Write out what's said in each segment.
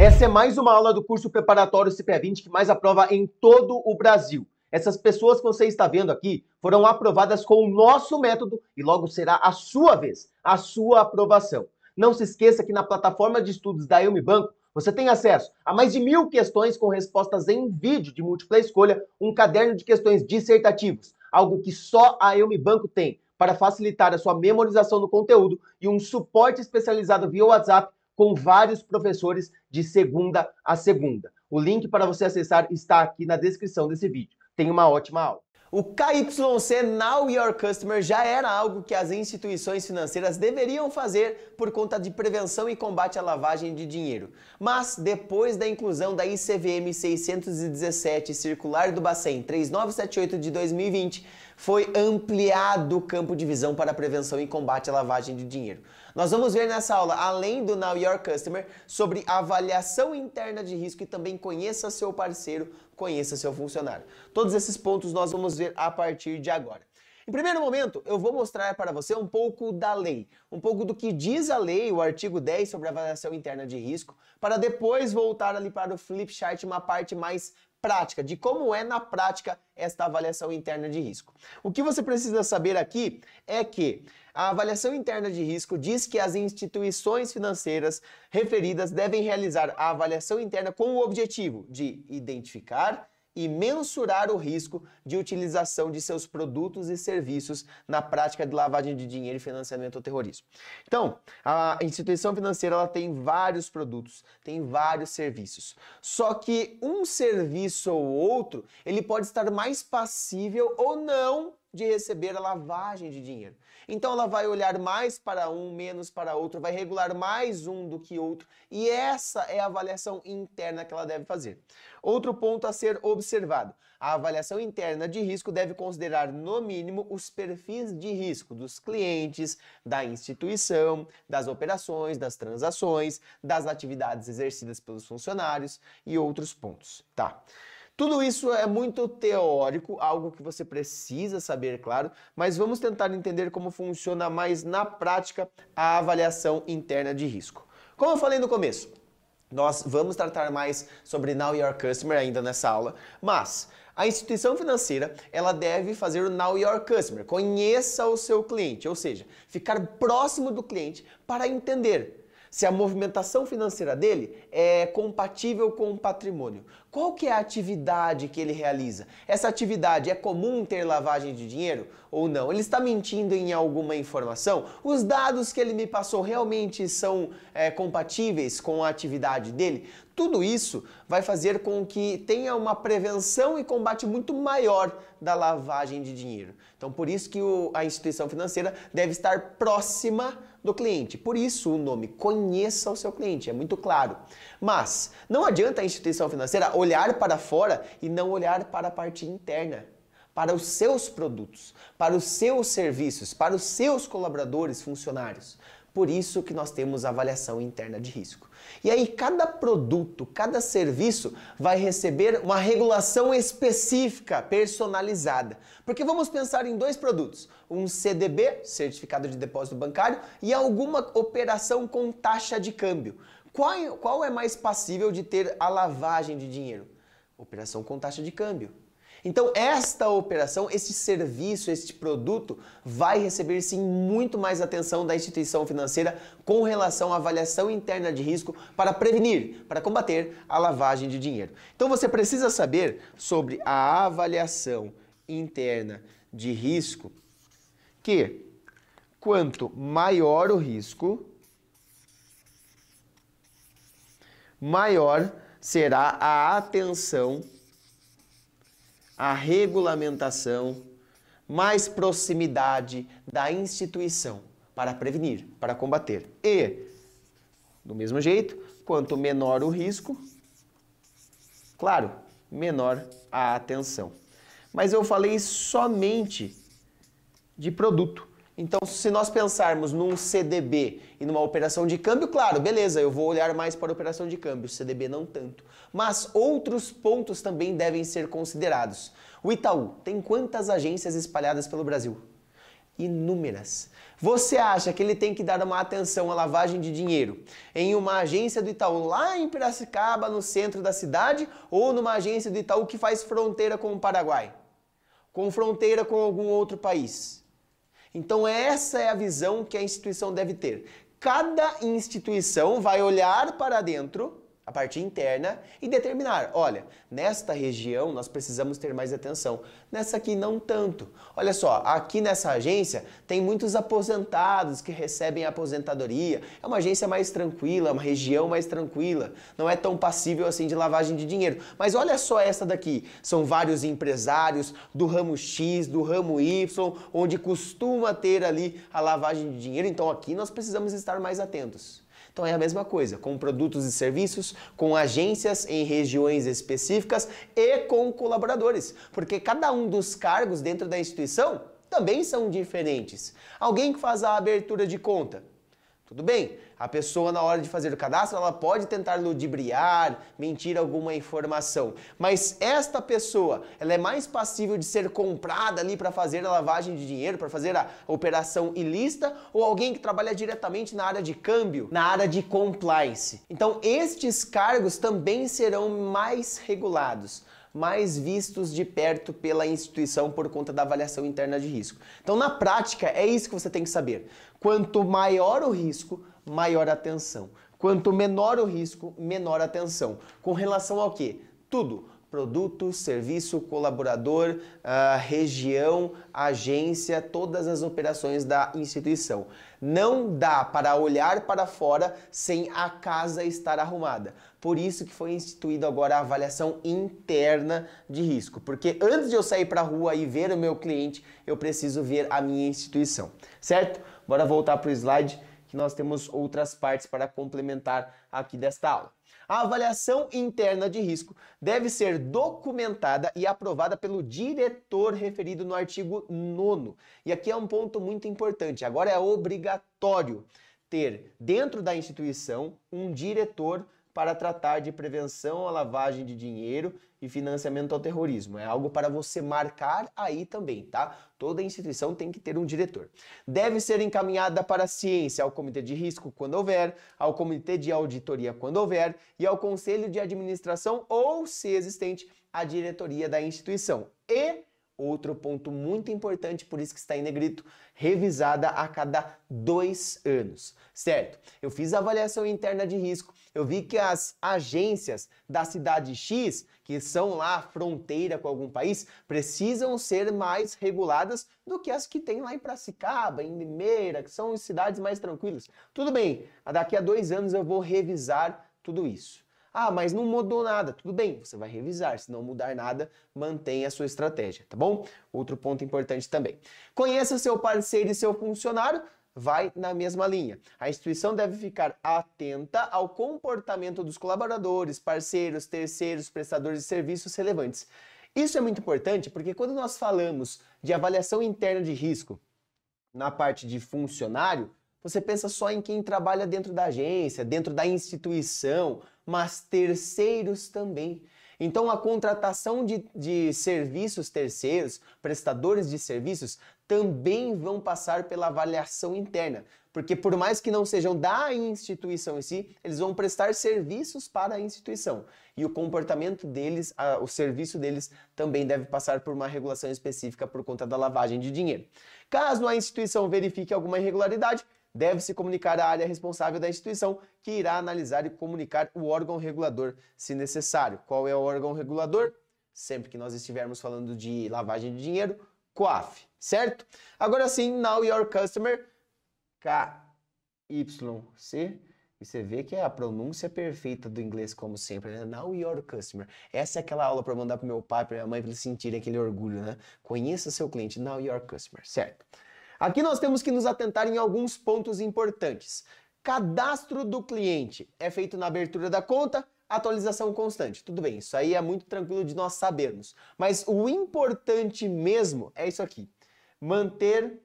Essa é mais uma aula do curso preparatório CPE20 que mais aprova em todo o Brasil. Essas pessoas que você está vendo aqui foram aprovadas com o nosso método e logo será a sua vez, a sua aprovação. Não se esqueça que na plataforma de estudos da Elmi Banco você tem acesso a mais de mil questões com respostas em vídeo de múltipla escolha, um caderno de questões dissertativos, algo que só a Elmi Banco tem para facilitar a sua memorização do conteúdo e um suporte especializado via WhatsApp com vários professores de segunda a segunda. O link para você acessar está aqui na descrição desse vídeo. Tenha uma ótima aula. O KYC Now Your Customer já era algo que as instituições financeiras deveriam fazer por conta de prevenção e combate à lavagem de dinheiro. Mas depois da inclusão da ICVM 617 Circular do Bacen 3978 de 2020, foi ampliado o campo de visão para prevenção e combate à lavagem de dinheiro. Nós vamos ver nessa aula, além do Now Your Customer, sobre avaliação interna de risco e também conheça seu parceiro, conheça seu funcionário. Todos esses pontos nós vamos ver a partir de agora. Em primeiro momento, eu vou mostrar para você um pouco da lei, um pouco do que diz a lei, o artigo 10 sobre avaliação interna de risco, para depois voltar ali para o flip chart, uma parte mais prática, de como é na prática esta avaliação interna de risco. O que você precisa saber aqui é que a avaliação interna de risco diz que as instituições financeiras referidas devem realizar a avaliação interna com o objetivo de identificar e mensurar o risco de utilização de seus produtos e serviços na prática de lavagem de dinheiro e financiamento ao terrorismo. Então, a instituição financeira ela tem vários produtos, tem vários serviços. Só que um serviço ou outro, ele pode estar mais passível ou não de receber a lavagem de dinheiro. Então ela vai olhar mais para um, menos para outro, vai regular mais um do que outro, e essa é a avaliação interna que ela deve fazer. Outro ponto a ser observado: a avaliação interna de risco deve considerar, no mínimo, os perfis de risco dos clientes, da instituição, das operações, das transações, das atividades exercidas pelos funcionários e outros pontos. Tá. Tudo isso é muito teórico, algo que você precisa saber, claro, mas vamos tentar entender como funciona mais na prática a avaliação interna de risco. Como eu falei no começo, nós vamos tratar mais sobre Now Your Customer ainda nessa aula, mas a instituição financeira, ela deve fazer o Now Your Customer, conheça o seu cliente, ou seja, ficar próximo do cliente para entender se a movimentação financeira dele é compatível com o patrimônio. Qual que é a atividade que ele realiza? Essa atividade é comum ter lavagem de dinheiro ou não? Ele está mentindo em alguma informação? Os dados que ele me passou realmente são é, compatíveis com a atividade dele? Tudo isso vai fazer com que tenha uma prevenção e combate muito maior da lavagem de dinheiro. Então, por isso que o, a instituição financeira deve estar próxima do cliente. Por isso o nome conheça o seu cliente, é muito claro. Mas não adianta a instituição financeira olhar para fora e não olhar para a parte interna, para os seus produtos, para os seus serviços, para os seus colaboradores, funcionários. Por isso que nós temos avaliação interna de risco. E aí cada produto, cada serviço vai receber uma regulação específica, personalizada. Porque vamos pensar em dois produtos: um CDB, certificado de depósito bancário, e alguma operação com taxa de câmbio. Qual, qual é mais passível de ter a lavagem de dinheiro? Operação com taxa de câmbio. Então, esta operação, este serviço, este produto vai receber sim muito mais atenção da instituição financeira com relação à avaliação interna de risco para prevenir, para combater a lavagem de dinheiro. Então, você precisa saber sobre a avaliação interna de risco que quanto maior o risco, maior será a atenção a regulamentação, mais proximidade da instituição para prevenir, para combater. E, do mesmo jeito, quanto menor o risco, claro, menor a atenção. Mas eu falei somente de produto. Então, se nós pensarmos num CDB e numa operação de câmbio, claro, beleza, eu vou olhar mais para a operação de câmbio, CDB não tanto. Mas outros pontos também devem ser considerados. O Itaú tem quantas agências espalhadas pelo Brasil? Inúmeras. Você acha que ele tem que dar uma atenção à lavagem de dinheiro em uma agência do Itaú lá em Piracicaba, no centro da cidade, ou numa agência do Itaú que faz fronteira com o Paraguai? Com fronteira com algum outro país? Então essa é a visão que a instituição deve ter. Cada instituição vai olhar para dentro a parte interna, e determinar: olha, nesta região nós precisamos ter mais atenção, nessa aqui não tanto. Olha só, aqui nessa agência tem muitos aposentados que recebem aposentadoria, é uma agência mais tranquila, é uma região mais tranquila, não é tão passível assim de lavagem de dinheiro. Mas olha só essa daqui: são vários empresários do ramo X, do ramo Y, onde costuma ter ali a lavagem de dinheiro, então aqui nós precisamos estar mais atentos. Então é a mesma coisa, com produtos e serviços, com agências em regiões específicas e com colaboradores, porque cada um dos cargos dentro da instituição também são diferentes. Alguém que faz a abertura de conta, tudo bem, a pessoa, na hora de fazer o cadastro, ela pode tentar ludibriar, mentir alguma informação. Mas esta pessoa, ela é mais passível de ser comprada ali para fazer a lavagem de dinheiro, para fazer a operação ilícita, ou alguém que trabalha diretamente na área de câmbio, na área de compliance. Então, estes cargos também serão mais regulados mais vistos de perto pela instituição por conta da avaliação interna de risco. Então, na prática, é isso que você tem que saber. Quanto maior o risco, maior atenção. Quanto menor o risco, menor atenção. Com relação ao que? Tudo produto, serviço, colaborador, uh, região, agência, todas as operações da instituição. Não dá para olhar para fora sem a casa estar arrumada. Por isso que foi instituída agora a avaliação interna de risco, porque antes de eu sair para a rua e ver o meu cliente, eu preciso ver a minha instituição, certo? Bora voltar para o slide que nós temos outras partes para complementar aqui desta aula. A avaliação interna de risco deve ser documentada e aprovada pelo diretor referido no artigo 9. E aqui é um ponto muito importante. Agora é obrigatório ter dentro da instituição um diretor para tratar de prevenção à lavagem de dinheiro e financiamento ao terrorismo. É algo para você marcar aí também, tá? Toda instituição tem que ter um diretor. Deve ser encaminhada para a ciência, ao comitê de risco quando houver, ao comitê de auditoria quando houver e ao conselho de administração ou, se existente, à diretoria da instituição. E Outro ponto muito importante, por isso que está em negrito, revisada a cada dois anos, certo? Eu fiz a avaliação interna de risco, eu vi que as agências da cidade X, que são lá fronteira com algum país, precisam ser mais reguladas do que as que tem lá em Pracicaba, em Limeira, que são cidades mais tranquilas. Tudo bem, daqui a dois anos eu vou revisar tudo isso. Ah, mas não mudou nada. Tudo bem, você vai revisar. Se não mudar nada, mantenha a sua estratégia, tá bom? Outro ponto importante também. Conheça seu parceiro e seu funcionário vai na mesma linha. A instituição deve ficar atenta ao comportamento dos colaboradores, parceiros, terceiros, prestadores de serviços relevantes. Isso é muito importante porque quando nós falamos de avaliação interna de risco na parte de funcionário, você pensa só em quem trabalha dentro da agência, dentro da instituição, mas terceiros também. Então, a contratação de, de serviços terceiros, prestadores de serviços, também vão passar pela avaliação interna, porque por mais que não sejam da instituição em si, eles vão prestar serviços para a instituição e o comportamento deles, a, o serviço deles também deve passar por uma regulação específica por conta da lavagem de dinheiro. Caso a instituição verifique alguma irregularidade, deve se comunicar à área responsável da instituição, que irá analisar e comunicar o órgão regulador, se necessário. Qual é o órgão regulador? Sempre que nós estivermos falando de lavagem de dinheiro, COAF, certo? Agora sim, Now Your Customer, KYC, e você vê que é a pronúncia perfeita do inglês, como sempre, né? Now your customer. Essa é aquela aula para mandar pro meu pai, para minha mãe, para eles sentirem aquele orgulho, né? Conheça seu cliente, now your customer, certo? Aqui nós temos que nos atentar em alguns pontos importantes. Cadastro do cliente é feito na abertura da conta, atualização constante. Tudo bem, isso aí é muito tranquilo de nós sabermos. Mas o importante mesmo é isso aqui: manter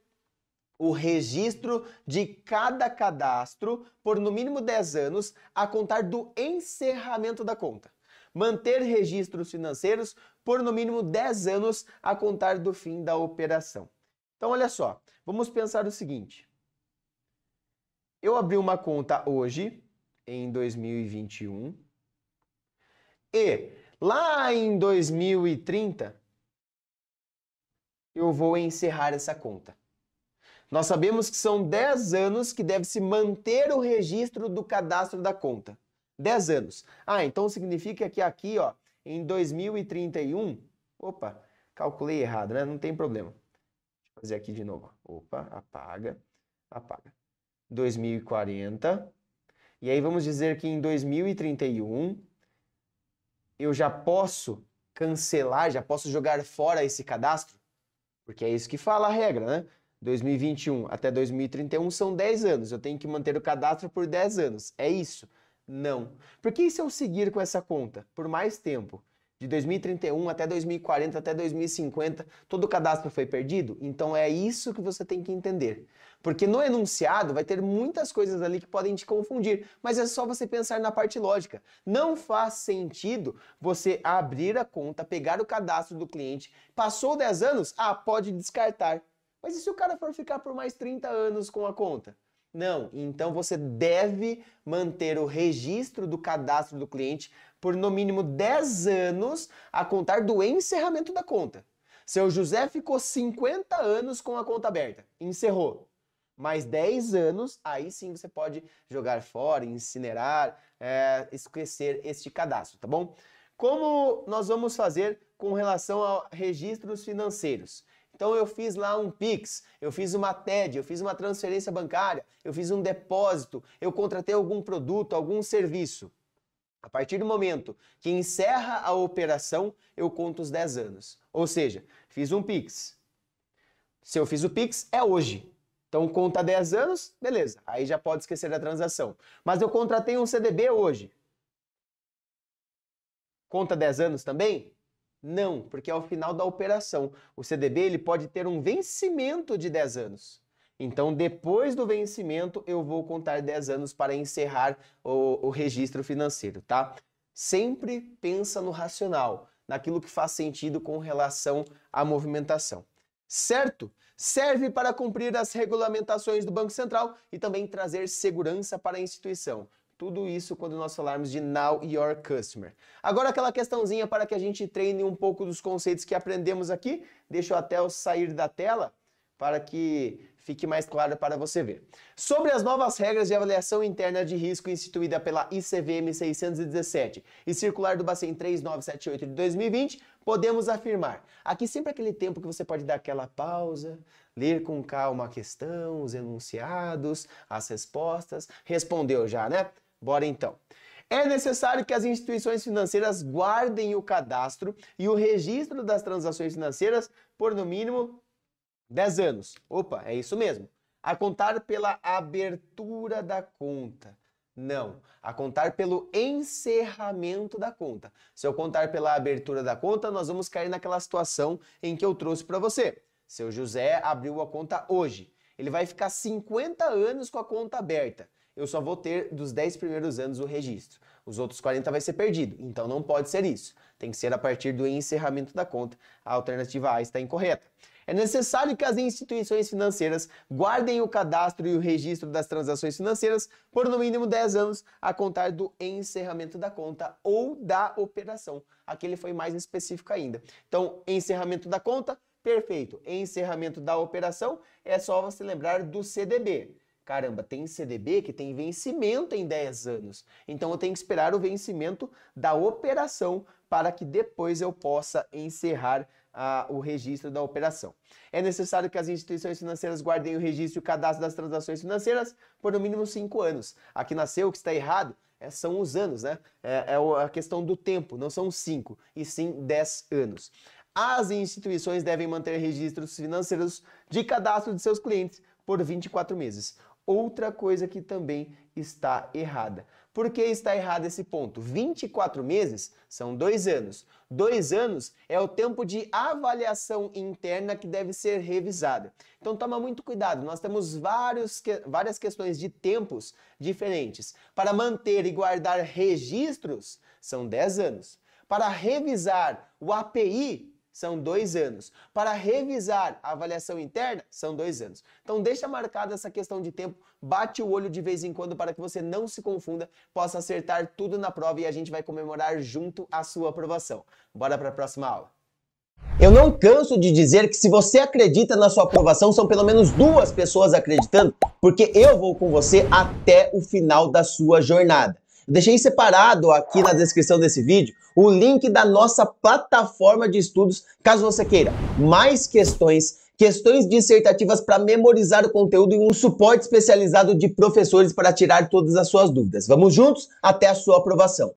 o registro de cada cadastro por no mínimo 10 anos a contar do encerramento da conta. Manter registros financeiros por no mínimo 10 anos a contar do fim da operação. Então, olha só, vamos pensar o seguinte. Eu abri uma conta hoje, em 2021, e lá em 2030, eu vou encerrar essa conta. Nós sabemos que são 10 anos que deve-se manter o registro do cadastro da conta. 10 anos. Ah, então significa que aqui, ó, em 2031, opa, calculei errado, né? Não tem problema fazer aqui de novo. Opa, apaga, apaga. 2040. E aí vamos dizer que em 2031 eu já posso cancelar, já posso jogar fora esse cadastro? Porque é isso que fala a regra, né? 2021 até 2031 são 10 anos, eu tenho que manter o cadastro por 10 anos. É isso? Não. Porque e se eu seguir com essa conta por mais tempo? de 2031 até 2040, até 2050, todo o cadastro foi perdido? Então é isso que você tem que entender. Porque no enunciado vai ter muitas coisas ali que podem te confundir, mas é só você pensar na parte lógica. Não faz sentido você abrir a conta, pegar o cadastro do cliente, passou 10 anos, ah, pode descartar. Mas e se o cara for ficar por mais 30 anos com a conta? Não, então você deve manter o registro do cadastro do cliente por no mínimo 10 anos a contar do encerramento da conta. Seu José ficou 50 anos com a conta aberta, encerrou. Mais 10 anos, aí sim você pode jogar fora, incinerar, é, esquecer este cadastro, tá bom? Como nós vamos fazer com relação a registros financeiros? Então eu fiz lá um Pix, eu fiz uma TED, eu fiz uma transferência bancária, eu fiz um depósito, eu contratei algum produto, algum serviço. A partir do momento que encerra a operação, eu conto os 10 anos. Ou seja, fiz um Pix. Se eu fiz o Pix, é hoje. Então conta 10 anos, beleza. Aí já pode esquecer da transação. Mas eu contratei um CDB hoje. Conta 10 anos também? Não, porque é o final da operação. O CDB ele pode ter um vencimento de 10 anos. Então, depois do vencimento, eu vou contar 10 anos para encerrar o, o registro financeiro, tá? Sempre pensa no racional, naquilo que faz sentido com relação à movimentação. Certo? Serve para cumprir as regulamentações do Banco Central e também trazer segurança para a instituição. Tudo isso quando nós falarmos de Now Your Customer. Agora aquela questãozinha para que a gente treine um pouco dos conceitos que aprendemos aqui. Deixa eu até eu sair da tela para que fique mais claro para você ver. Sobre as novas regras de avaliação interna de risco instituída pela ICVM 617 e circular do Bacen 3978 de 2020, podemos afirmar: aqui sempre aquele tempo que você pode dar aquela pausa, ler com calma a questão, os enunciados, as respostas. Respondeu já, né? Bora então. É necessário que as instituições financeiras guardem o cadastro e o registro das transações financeiras por no mínimo 10 anos. Opa, é isso mesmo. A contar pela abertura da conta. Não. A contar pelo encerramento da conta. Se eu contar pela abertura da conta, nós vamos cair naquela situação em que eu trouxe para você. Seu José abriu a conta hoje. Ele vai ficar 50 anos com a conta aberta. Eu só vou ter dos 10 primeiros anos o registro. Os outros 40 vai ser perdido. Então não pode ser isso. Tem que ser a partir do encerramento da conta. A alternativa A está incorreta. É necessário que as instituições financeiras guardem o cadastro e o registro das transações financeiras por no mínimo 10 anos a contar do encerramento da conta ou da operação. Aqui ele foi mais específico ainda. Então, encerramento da conta, perfeito. Encerramento da operação, é só você lembrar do CDB. Caramba, tem CDB que tem vencimento em 10 anos. Então eu tenho que esperar o vencimento da operação para que depois eu possa encerrar a, ah, o registro da operação. É necessário que as instituições financeiras guardem o registro e o cadastro das transações financeiras por no mínimo cinco anos. Aqui nasceu o que está errado é, são os anos, né? É, é a questão do tempo, não são cinco, e sim dez anos. As instituições devem manter registros financeiros de cadastro de seus clientes por 24 meses. Outra coisa que também está errada. Por que está errado esse ponto? 24 meses são dois anos. Dois anos é o tempo de avaliação interna que deve ser revisada. Então toma muito cuidado, nós temos vários que, várias questões de tempos diferentes. Para manter e guardar registros, são 10 anos. Para revisar o API, são dois anos. Para revisar a avaliação interna, são dois anos. Então deixa marcada essa questão de tempo, bate o olho de vez em quando para que você não se confunda, possa acertar tudo na prova e a gente vai comemorar junto a sua aprovação. Bora para a próxima aula. Eu não canso de dizer que se você acredita na sua aprovação, são pelo menos duas pessoas acreditando, porque eu vou com você até o final da sua jornada. Eu deixei separado aqui na descrição desse vídeo o link da nossa plataforma de estudos, caso você queira mais questões questões dissertativas para memorizar o conteúdo e um suporte especializado de professores para tirar todas as suas dúvidas. Vamos juntos até a sua aprovação.